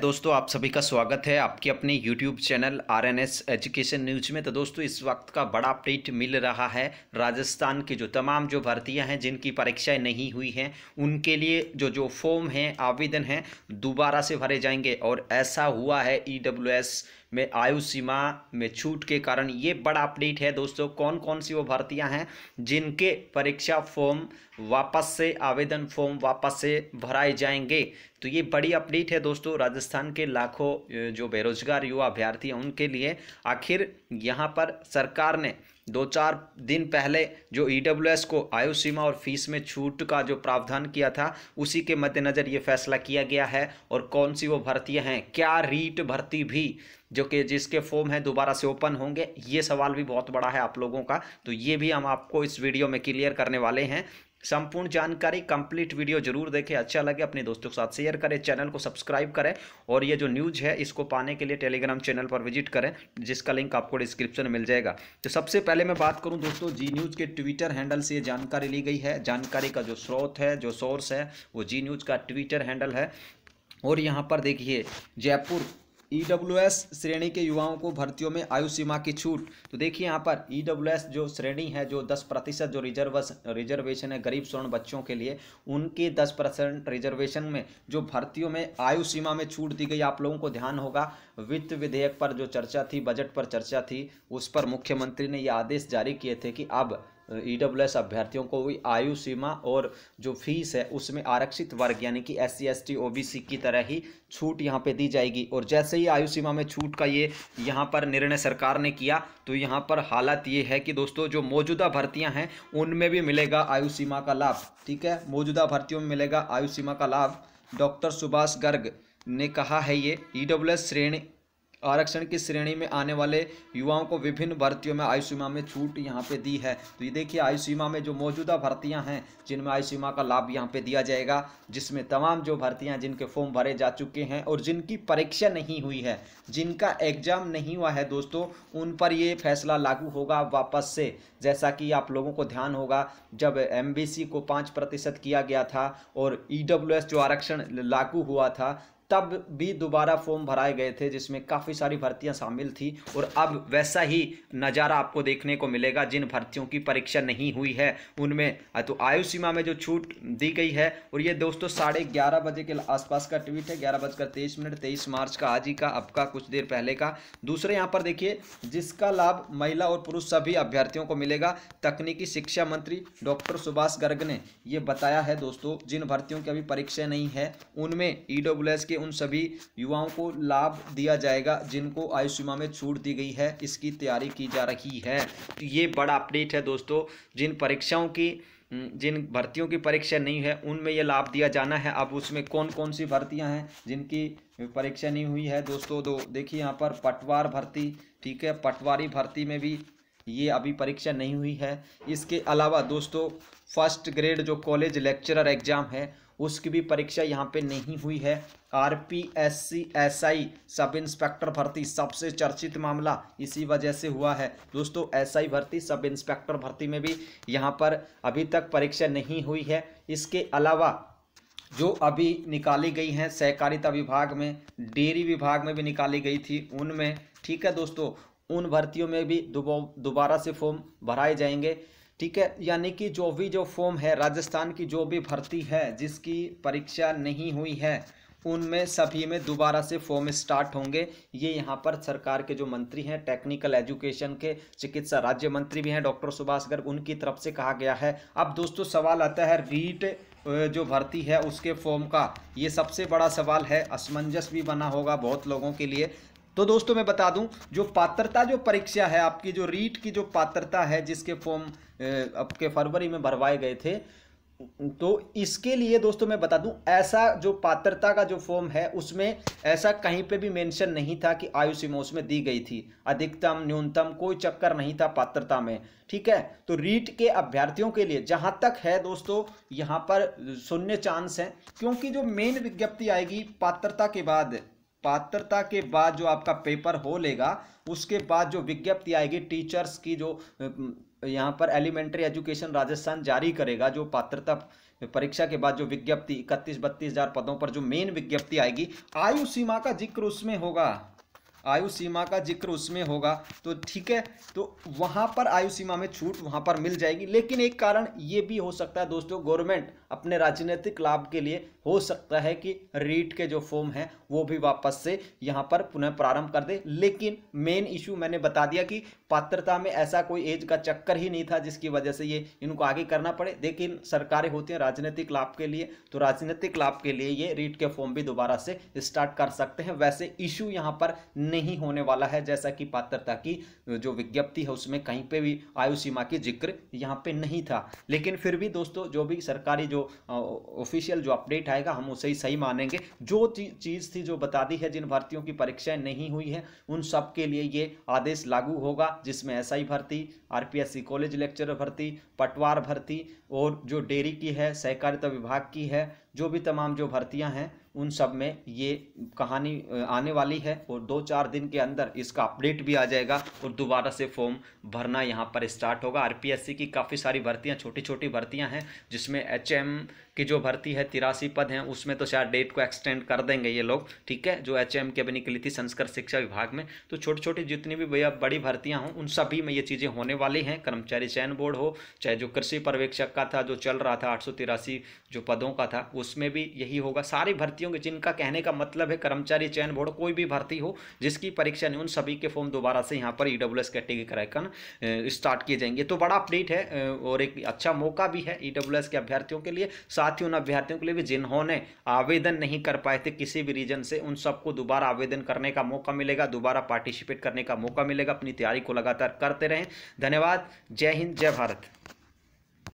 दोस्तों आप सभी का स्वागत है आपके अपने YouTube channel R N S education news में तो दोस्तों इस वक्त का बड़ा अपडेट मिल रहा है राजस्थान के जो तमाम जो भर्तियां हैं जिनकी परीक्षाएं नहीं हुई हैं उनके लिए जो जो फॉर्म हैं आवेदन हैं दोबारा से भरे जाएंगे और ऐसा हुआ है ई e में आयु सीमा में छूट के कारण ये बड़ा अपडेट है दोस्तों कौन कौन सी वो भर्तियां हैं जिनके परीक्षा फॉर्म वापस से आवेदन फॉर्म वापस से भराए जाएंगे तो ये बड़ी अपडेट है दोस्तों राजस्थान के लाखों जो बेरोजगार युवा अभ्यर्थी हैं उनके लिए आखिर यहाँ पर सरकार ने दो चार दिन पहले जो ई e को आयु सीमा और फीस में छूट का जो प्रावधान किया था उसी के मद्देनज़र ये फैसला किया गया है और कौन सी वो भर्तियां हैं क्या रीट भर्ती भी जो कि जिसके फॉर्म है दोबारा से ओपन होंगे ये सवाल भी बहुत बड़ा है आप लोगों का तो ये भी हम आपको इस वीडियो में क्लियर करने वाले हैं संपूर्ण जानकारी कंप्लीट वीडियो जरूर देखें अच्छा लगे अपने दोस्तों के साथ शेयर करें चैनल को सब्सक्राइब करें और ये जो न्यूज़ है इसको पाने के लिए टेलीग्राम चैनल पर विजिट करें जिसका लिंक आपको डिस्क्रिप्शन मिल जाएगा तो सबसे पहले मैं बात करूँ दोस्तों जी न्यूज़ के ट्विटर हैंडल से ये जानकारी ली गई है जानकारी का जो स्रोत है जो सोर्स है वो जी न्यूज़ का ट्विटर हैंडल है और यहाँ पर देखिए जयपुर ई e श्रेणी के युवाओं को भर्तियों में आयु सीमा की छूट तो देखिए यहाँ पर ई e जो श्रेणी है जो दस प्रतिशत जो रिजर्व रिजर्वेशन है गरीब स्वर्ण बच्चों के लिए उनके दस परसेंट रिजर्वेशन में जो भर्तियों में आयु सीमा में छूट दी गई आप लोगों को ध्यान होगा वित्त विधेयक पर जो चर्चा थी बजट पर चर्चा थी उस पर मुख्यमंत्री ने ये आदेश जारी किए थे कि अब ई डब्ल्यू एस अभ्यर्थियों को भी आयु सीमा और जो फीस है उसमें आरक्षित वर्ग यानी कि S C S T O B C की तरह ही छूट यहाँ पे दी जाएगी और जैसे ही आयु सीमा में छूट का ये यहाँ पर निर्णय सरकार ने किया तो यहाँ पर हालत ये है कि दोस्तों जो मौजूदा भर्तियाँ हैं उनमें भी मिलेगा आयु सीमा का लाभ ठीक है मौजूदा भर्तियों में मिलेगा आयु सीमा का लाभ डॉक्टर सुभाष गर्ग ने कहा है ये ई डब्ल्यू एस श्रेणी आरक्षण की श्रेणी में आने वाले युवाओं को विभिन्न भर्तियों में आयु सीमा में छूट यहाँ पे दी है तो ये देखिए आयु सीमा में जो मौजूदा भर्तियाँ हैं जिनमें आयु सीमा का लाभ यहाँ पे दिया जाएगा जिसमें तमाम जो भर्तियाँ जिनके फॉर्म भरे जा चुके हैं और जिनकी परीक्षा नहीं हुई है जिनका एग्जाम नहीं हुआ है दोस्तों उन पर ये फैसला लागू होगा वापस से जैसा कि आप लोगों को ध्यान होगा जब एम को पाँच किया गया था और ई e जो आरक्षण लागू हुआ था तब भी दोबारा फॉर्म भराए गए थे जिसमें काफ़ी सारी भर्तियां शामिल थी और अब वैसा ही नज़ारा आपको देखने को मिलेगा जिन भर्तियों की परीक्षा नहीं हुई है उनमें तो आयु सीमा में जो छूट दी गई है और ये दोस्तों साढ़े ग्यारह बजे के आसपास का ट्वीट है ग्यारह बजकर तेईस मिनट तेईस मार्च का आज ही का अब का कुछ देर पहले का दूसरे यहाँ पर देखिए जिसका लाभ महिला और पुरुष सभी अभ्यर्थियों को मिलेगा तकनीकी शिक्षा मंत्री डॉक्टर सुभाष गर्ग ने ये बताया है दोस्तों जिन भर्तियों की अभी परीक्षा नहीं है उनमें ई की के उन सभी युवाओं को लाभ दिया जाएगा जिनको आयु सीमा में छूट दी गई है इसकी तैयारी की जा रही है तो ये बड़ा अपडेट है दोस्तों जिन परीक्षाओं की जिन भर्तियों की परीक्षा नहीं है उनमें यह लाभ दिया जाना है अब उसमें कौन कौन सी भर्तियां हैं जिनकी परीक्षा नहीं हुई है दोस्तों दो देखिए यहाँ पर पटवार भर्ती ठीक है पटवारी भर्ती में भी ये अभी परीक्षा नहीं हुई है इसके अलावा दोस्तों फर्स्ट ग्रेड जो कॉलेज लेक्चरर एग्ज़ाम है उसकी भी परीक्षा यहाँ पे नहीं हुई है R P S C S I sub inspector भर्ती सबसे चर्चित मामला इसी वजह से हुआ है दोस्तों एस आई भर्ती सब इंस्पेक्टर भर्ती में भी यहाँ पर अभी तक परीक्षा नहीं हुई है इसके अलावा जो अभी निकाली गई हैं सहकारिता विभाग में डेयरी विभाग में भी निकाली गई थी उनमें ठीक है दोस्तों उन भर्तियों में भी दोबारा से फॉर्म भराए जाएंगे ठीक है यानी कि जो भी जो फॉर्म है राजस्थान की जो भी भर्ती है जिसकी परीक्षा नहीं हुई है उनमें सभी में दोबारा से फॉर्म स्टार्ट होंगे ये यहाँ पर सरकार के जो मंत्री हैं टेक्निकल एजुकेशन के चिकित्सा राज्य मंत्री भी हैं डॉक्टर सुभाष गर्ग उनकी तरफ से कहा गया है अब दोस्तों सवाल आता है रीट जो भर्ती है उसके फॉर्म का ये सबसे बड़ा सवाल है असमंजस भी बना होगा बहुत लोगों के लिए तो दोस्तों मैं बता दूं जो पात्रता जो परीक्षा है आपकी जो रीट की जो पात्रता है जिसके फॉर्म आपके फरवरी में भरवाए गए थे तो इसके लिए दोस्तों मैं बता दूं ऐसा जो पात्रता का जो फॉर्म है उसमें ऐसा कहीं पे भी मेंशन नहीं था कि आयु सीमा उसमें दी गई थी अधिकतम न्यूनतम कोई चक्कर नहीं था पात्रता में ठीक है तो रीट के अभ्यर्थियों के लिए जहां तक है दोस्तों यहां पर शून्य चांस है क्योंकि जो मेन विज्ञप्ति आएगी पात्रता के बाद पात्रता के बाद जो आपका पेपर हो लेगा उसके बाद जो विज्ञप्ति आएगी टीचर्स की जो यहाँ पर एलिमेंट्री एजुकेशन राजस्थान जारी करेगा जो पात्रता परीक्षा के बाद जो विज्ञप्ति इकतीस बत्तीस हजार पदों पर जो मेन विज्ञप्ति आएगी आयु सीमा का जिक्र उसमें होगा आयु सीमा का जिक्र उसमें होगा तो ठीक है तो वहां पर आयु सीमा में छूट वहां पर मिल जाएगी लेकिन एक कारण ये भी हो सकता है दोस्तों गवर्नमेंट अपने राजनीतिक लाभ के लिए हो सकता है कि रीट के जो फॉर्म हैं वो भी वापस से यहाँ पर पुनः प्रारंभ कर दे लेकिन मेन इशू मैंने बता दिया कि पात्रता में ऐसा कोई एज का चक्कर ही नहीं था जिसकी वजह से ये इनको आगे करना पड़े लेकिन सरकारें होती हैं राजनीतिक लाभ के लिए तो राजनीतिक लाभ के लिए ये रीट के फॉर्म भी दोबारा से स्टार्ट कर सकते हैं वैसे इशू यहाँ पर नहीं होने वाला है जैसा कि पात्रता की जो विज्ञप्ति है उसमें कहीं पर भी आयु सीमा की जिक्र यहाँ पर नहीं था लेकिन फिर भी दोस्तों जो भी सरकारी जो जो ऑफिशियल जो अपडेट आएगा हम उसे ही सही मानेंगे जो चीज़ थी जो बता दी है जिन भर्तियों की परीक्षाएं नहीं हुई है उन सब के लिए ये आदेश लागू होगा जिसमें एस आई भर्ती आरपीएससी कॉलेज लेक्चर भर्ती पटवार भर्ती और जो डेयरी की है सहकारिता विभाग की है जो भी तमाम जो भर्तियाँ हैं उन सब में ये कहानी आने वाली है और दो चार दिन के अंदर इसका अपडेट भी आ जाएगा और दोबारा से फॉर्म भरना यहाँ पर स्टार्ट होगा आरपीएससी की काफ़ी सारी भर्तियाँ छोटी छोटी भर्तियाँ हैं जिसमें एच कि जो भर्ती है तिरासी पद हैं उसमें तो शायद डेट को एक्सटेंड कर देंगे ये लोग ठीक है जो एच एम के अभी निकली थी संस्कृत शिक्षा विभाग में तो छोटी छोटी जितनी भी भैया बड़ी भर्तियाँ हों उन सभी में ये चीज़ें होने वाली हैं कर्मचारी चयन बोर्ड हो चाहे जो कृषि पर्यवेक्षक का था जो चल रहा था आठ जो पदों का था उसमें भी यही होगा सारी भर्तियों के जिनका कहने का मतलब है कर्मचारी चयन बोर्ड कोई भी भर्ती हो जिसकी परीक्षा नहीं उन सभी के फॉर्म दोबारा से यहाँ पर ई डब्ल्यू एस कैटेगरी कराकर स्टार्ट किए जाएंगे तो बड़ा अपडेट है और एक अच्छा मौका भी है ई डब्ल्यू एस के अभ्यर्थियों के लिए सारे साथ ही उन अभ्यर्थियों के लिए भी जिन्होंने आवेदन नहीं कर पाए थे किसी भी रीजन से उन सबको दोबारा आवेदन करने का मौका मिलेगा दोबारा पार्टिसिपेट करने का मौका मिलेगा अपनी तैयारी को लगातार करते रहें धन्यवाद जय हिंद जय भारत